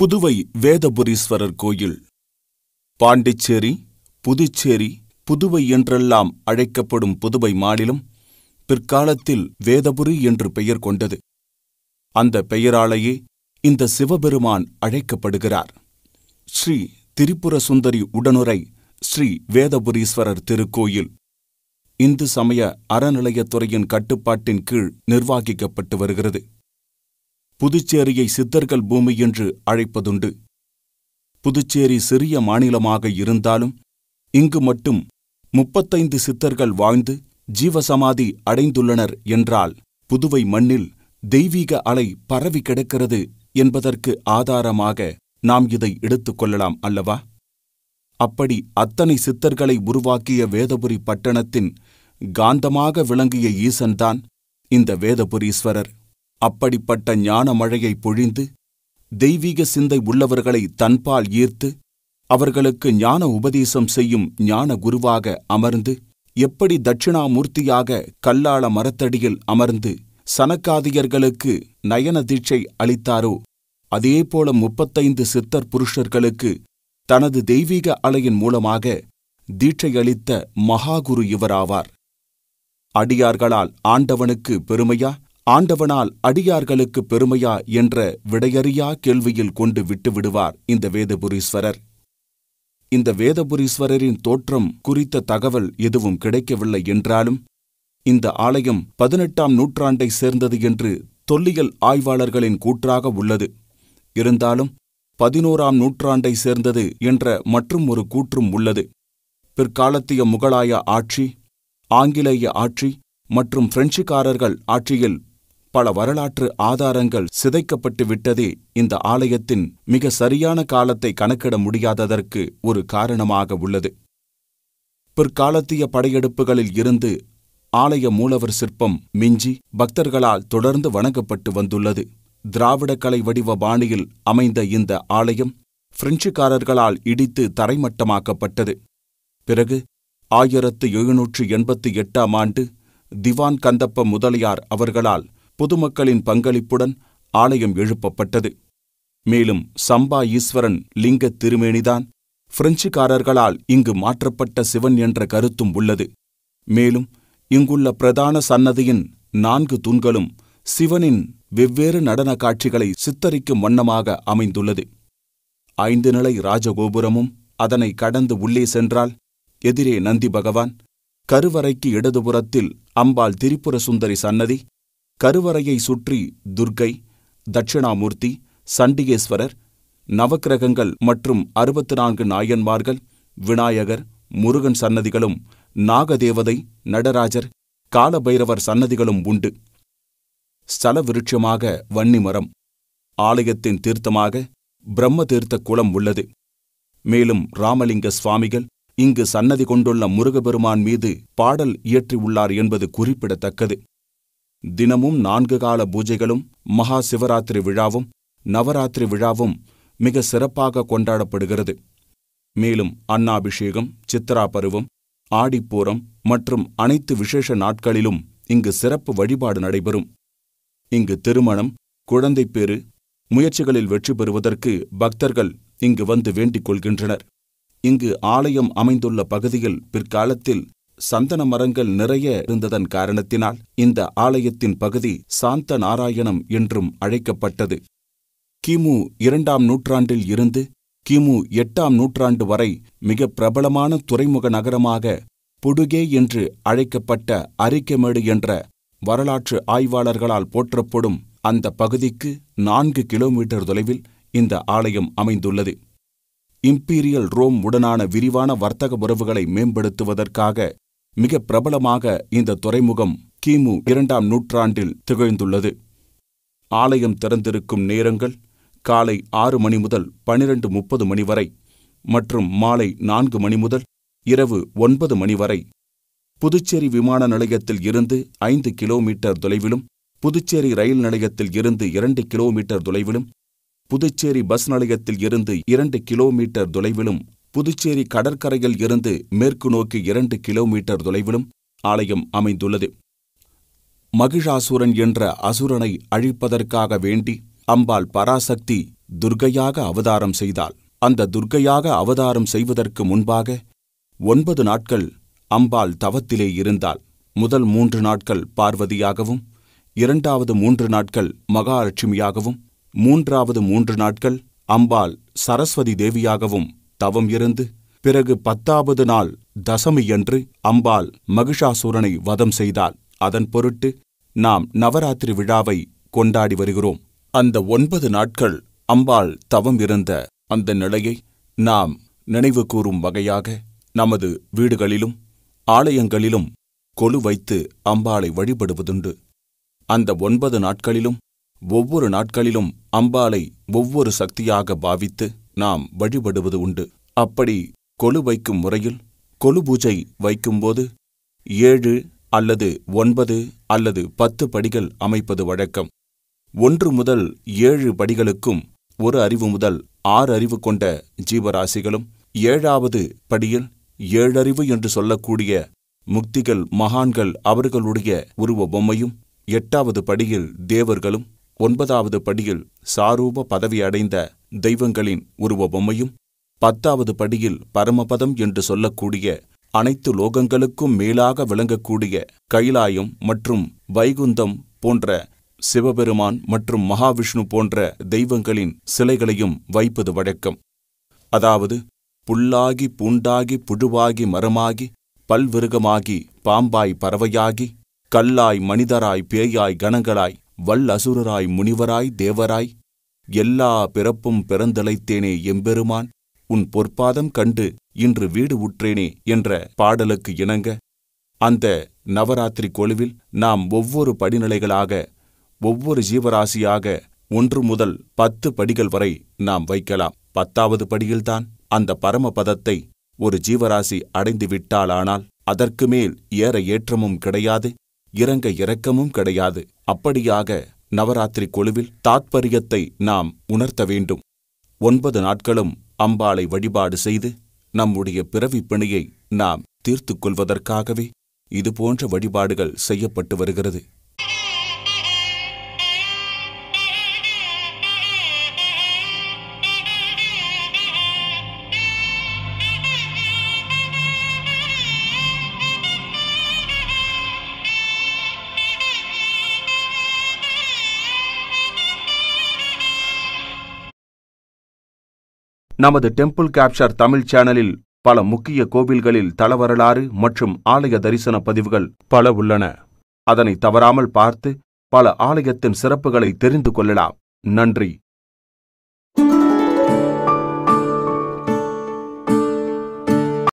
புதுவை வேதபுரீஸ்வரர் கோயில் பாண்டிச்சேரி புதுச்சேரி புதுவை என்றெல்லாம் அழைக்கப்படும் புதுவை மாநிலம் பிற்காலத்தில் வேதபுரி என்று பெயர் கொண்டது அந்த பெயராலேயே இந்த சிவபெருமான் அழைக்கப்படுகிறார் ஸ்ரீ திரிபுர சுந்தரி உடனுரை ஸ்ரீ வேதபுரீஸ்வரர் திருக்கோயில் இந்து சமய அறநிலையத்துறையின் கட்டுப்பாட்டின் கீழ் நிர்வாகிக்கப்பட்டு வருகிறது புதுச்சேரியை சித்தர்கள் பூமி என்று அழைப்பதுண்டு புதுச்சேரி சிறிய மாநிலமாக இருந்தாலும் இங்கு மட்டும் முப்பத்தைந்து சித்தர்கள் வாழ்ந்து ஜீவசமாதி அடைந்துள்ளனர் என்றால் புதுவை மண்ணில் தெய்வீக அலை பரவி கிடக்கிறது என்பதற்கு ஆதாரமாக நாம் இதை எடுத்துக்கொள்ளலாம் அல்லவா அப்படி அத்தனை சித்தர்களை உருவாக்கிய வேதபுரி பட்டணத்தின் காந்தமாக விளங்கிய ஈசன்தான் இந்த வேதபுரீஸ்வரர் அப்படிப்பட்ட ஞான மழையை பொழிந்து தெய்வீக சிந்தை உள்ளவர்களை தன்பால் ஈர்த்து அவர்களுக்கு ஞான உபதேசம் செய்யும் ஞான குருவாக அமர்ந்து எப்படி தட்சிணாமூர்த்தியாக கல்லாள மரத்தடியில் அமர்ந்து சனக்காதியர்களுக்கு நயன தீட்சை அளித்தாரோ அதேபோல முப்பத்தைந்து சித்தர் புருஷர்களுக்கு தனது தெய்வீக அலையின் மூலமாக தீட்சையளித்த மகாகுரு இவராவார் அடியார்களால் ஆண்டவனுக்கு பெருமையா ஆண்டவனால் அடியார்களுக்கு பெருமையா என்ற விடையறியா கேள்வியில் கொண்டு விட்டுவிடுவார் இந்த வேதபுரீஸ்வரர் இந்த வேதபுரீஸ்வரரின் தோற்றம் குறித்த தகவல் எதுவும் கிடைக்கவில்லை என்றாலும் இந்த ஆலயம் பதினெட்டாம் நூற்றாண்டை சேர்ந்தது என்று தொல்லியல் ஆய்வாளர்களின் கூற்றாக உள்ளது இருந்தாலும் பதினோராம் நூற்றாண்டை சேர்ந்தது என்ற மற்றும் ஒரு கூற்றும் உள்ளது பிற்காலத்திய முகலாய ஆட்சி ஆங்கிலேய ஆட்சி மற்றும் பிரெஞ்சுக்காரர்கள் ஆட்சியில் பல வரலாற்று ஆதாரங்கள் சிதைக்கப்பட்டு விட்டதே இந்த ஆலயத்தின் மிக சரியான காலத்தை கணக்கிட முடியாததற்கு ஒரு காரணமாக உள்ளது பிற்காலத்திய படையெடுப்புகளில் இருந்து ஆலய மூலவர் சிற்பம் மிஞ்சி பக்தர்களால் தொடர்ந்து வணங்கப்பட்டு வந்துள்ளது திராவிட கலை வடிவ பாணியில் அமைந்த இந்த ஆலயம் பிரெஞ்சுக்காரர்களால் இடித்து தரைமட்டமாக்கப்பட்டது பிறகு ஆயிரத்து எழுநூற்று எண்பத்தி எட்டாம் ஆண்டு திவான் கந்தப்ப முதலியார் அவர்களால் பொதுமக்களின் பங்களிப்புடன் ஆலயம் எழுப்பப்பட்டது மேலும் சம்பா ஈஸ்வரன் லிங்கத் திருமேனிதான் பிரெஞ்சுக்காரர்களால் இங்கு மாற்றப்பட்ட சிவன் என்ற கருத்தும் உள்ளது மேலும் இங்குள்ள பிரதான சன்னதியின் நான்கு தூண்களும் சிவனின் வெவ்வேறு நடன காட்சிகளை சித்தரிக்கும் வண்ணமாக அமைந்துள்ளது ஐந்து நிலை ராஜகோபுரமும் அதனை கடந்து உள்ளே சென்றால் எதிரே நந்தி பகவான் கருவறைக்கு இடதுபுறத்தில் அம்பாள் திரிபுர சுந்தரி சன்னதி கருவறையை சுற்றி துர்க்கை தட்சிணாமூர்த்தி சண்டிகேஸ்வரர் நவக்கிரகங்கள் மற்றும் அறுபத்து நான்கு நாயன்மார்கள் விநாயகர் முருகன் சன்னதிகளும் நாகதேவதை நடராஜர் காலபைரவர் சன்னதிகளும் உண்டு ஸ்தல விருட்சமாக வன்னிமரம் ஆலயத்தின் தீர்த்தமாக பிரம்ம தீர்த்த குளம் உள்ளது மேலும் ராமலிங்க சுவாமிகள் இங்கு சன்னதி கொண்டுள்ள முருகபெருமான் மீது பாடல் இயற்றியுள்ளார் என்பது குறிப்பிடத்தக்கது தினமும் நான்கு கால பூஜைகளும் மகா சிவராத்திரி விழாவும் நவராத்திரி விழாவும் மிக சிறப்பாக கொண்டாடப்படுகிறது மேலும் அன்னாபிஷேகம் சித்ரா பருவம் ஆடிப்பூரம் மற்றும் அனைத்து விசேஷ நாட்களிலும் இங்கு சிறப்பு வழிபாடு நடைபெறும் இங்கு திருமணம் குழந்தைப்பேறு முயற்சிகளில் வெற்றி பெறுவதற்கு பக்தர்கள் இங்கு வந்து வேண்டிக் கொள்கின்றனர் இங்கு ஆலயம் அமைந்துள்ள பகுதியில் பிற்காலத்தில் சந்தன மரங்கள் நிறைய இருந்ததன் காரணத்தினால் இந்த ஆலயத்தின் பகுதி சாந்த நாராயணம் என்றும் அழைக்கப்பட்டது கிமு இரண்டாம் நூற்றாண்டில் இருந்து கிமு எட்டாம் நூற்றாண்டு வரை மிக பிரபலமான துறைமுக நகரமாக புடுகே என்று அழைக்கப்பட்ட அரிக்கமேடு என்ற வரலாற்று ஆய்வாளர்களால் போற்றப்படும் அந்த பகுதிக்கு நான்கு கிலோமீட்டர் தொலைவில் இந்த ஆலயம் அமைந்துள்ளது இம்பீரியல் ரோம் உடனான விரிவான வர்த்தக உறவுகளை மேம்படுத்துவதற்காக மிக பிரபலமாக இந்த துறைமுகம் கிமு இரண்டாம் நூற்றாண்டில் திகழ்ந்துள்ளது ஆலயம் திறந்திருக்கும் நேரங்கள் காலை ஆறு மணி முதல் பனிரெண்டு முப்பது மணி வரை மற்றும் மாலை நான்கு மணி முதல் இரவு ஒன்பது மணி வரை புதுச்சேரி விமான நிலையத்தில் இருந்து ஐந்து கிலோமீட்டர் தொலைவிலும் புதுச்சேரி ரயில் நிலையத்தில் இருந்து இரண்டு கிலோமீட்டர் தொலைவிலும் புதுச்சேரி பஸ் நிலையத்தில் இருந்து இரண்டு கிலோமீட்டர் தொலைவிலும் புதுச்சேரி கடற்கரையில் இருந்து மேற்கு நோக்கி இரண்டு கிலோமீட்டர் தொலைவிலும் ஆலயம் அமைந்துள்ளது மகிஷாசுரன் என்ற அசுரனை அழிப்பதற்காக வேண்டி அம்பாள் பராசக்தி துர்கையாக அவதாரம் செய்தாள் அந்த துர்கையாக அவதாரம் செய்வதற்கு முன்பாக ஒன்பது நாட்கள் அம்பாள் தவத்திலே இருந்தாள் முதல் மூன்று நாட்கள் பார்வதியாகவும் இரண்டாவது மூன்று நாட்கள் மகாலட்சுமியாகவும் மூன்றாவது மூன்று நாட்கள் அம்பாள் சரஸ்வதி தேவியாகவும் தவம் இருந்து பிறகு பத்தாவது நாள் தசமியன்று அம்பாள் மகிஷாசூரனை வதம் செய்தாள் அதன் பொருட்டு நாம் நவராத்திரி விழாவை கொண்டாடி வருகிறோம் அந்த ஒன்பது நாட்கள் அம்பாள் தவம் இருந்த அந்த நிலையை நாம் நினைவு கூறும் வகையாக நமது வீடுகளிலும் ஆலயங்களிலும் கொலு வைத்து அம்பாளை வழிபடுவதுண்டு அந்த ஒன்பது நாட்களிலும் ஒவ்வொரு நாட்களிலும் அம்பாளை ஒவ்வொரு சக்தியாக பாவித்து நாம் வழிபடுவது உண்டு அப்படி கொலு வைக்கும் முறையில் கொலு பூஜை வைக்கும்போது ஏழு அல்லது ஒன்பது அல்லது பத்து படிகள் அமைப்பது வழக்கம் ஒன்று முதல் ஏழு படிகளுக்கும் ஒரு அறிவு முதல் ஆறு அறிவு கொண்ட ஜீவராசிகளும் ஏழாவது படியில் ஏழறிவு என்று சொல்லக்கூடிய முக்திகள் மகான்கள் அவர்களுடைய உருவ பொம்மையும் எட்டாவது படியில் தேவர்களும் ஒன்பதாவது படியில் சாரூப பதவி அடைந்த தெய்வங்களின் உருவ பொம்மையும் பத்தாவது படியில் பரமபதம் என்று சொல்லக்கூடிய அனைத்து லோகங்களுக்கும் மேலாக விளங்கக்கூடிய கைலாயம் மற்றும் வைகுந்தம் போன்ற சிவபெருமான் மற்றும் மகாவிஷ்ணு போன்ற தெய்வங்களின் சிலைகளையும் வைப்பது வழக்கம் அதாவது புல்லாகி பூண்டாகி புழுவாகி மரமாகி பல்விருகமாகி பாம்பாய் பறவையாகி கல்லாய் மனிதராய் பேயாய் கணங்களாய் வல்லசுரராய் முனிவராய் தேவராய் எல்லா பிறப்பும் பிறந்தளைத்தேனே எம்பெருமான் உன் பொற்பாதம் கண்டு இன்று வீடு உற்றேனே என்ற பாடலுக்கு இணங்க அந்த நவராத்திரி கொழுவில் நாம் ஒவ்வொரு படிநிலைகளாக ஒவ்வொரு ஜீவராசியாக ஒன்று முதல் பத்து படிகள் வரை நாம் வைக்கலாம் பத்தாவது படியில்தான் அந்த பரமபதத்தை ஒரு ஜீவராசி அடைந்துவிட்டாலானால் அதற்கு மேல் ஏற ஏற்றமும் கிடையாது இறங்க இறக்கமும் கிடையாது அப்படியாக நவராத்திரி கொழுவில் தாத்பரியத்தை நாம் உணர்த்த வேண்டும் ஒன்பது நாட்களும் அம்பாளை வழிபாடு செய்து நம்முடைய பிறவி பிணையை நாம் தீர்த்துக் கொள்வதற்காகவே இதுபோன்ற வழிபாடுகள் செய்யப்பட்டு வருகிறது நமது டெம்பிள் கேப்சர் தமிழ் சேனலில் பல முக்கிய கோவில்களில் தளவரலாறு மற்றும் ஆலய தரிசன பதிவுகள் பல உள்ளன அதனை தவறாமல் பார்த்து பல ஆலயத்தின் சிறப்புகளை தெரிந்து கொள்ளலாம் நன்றி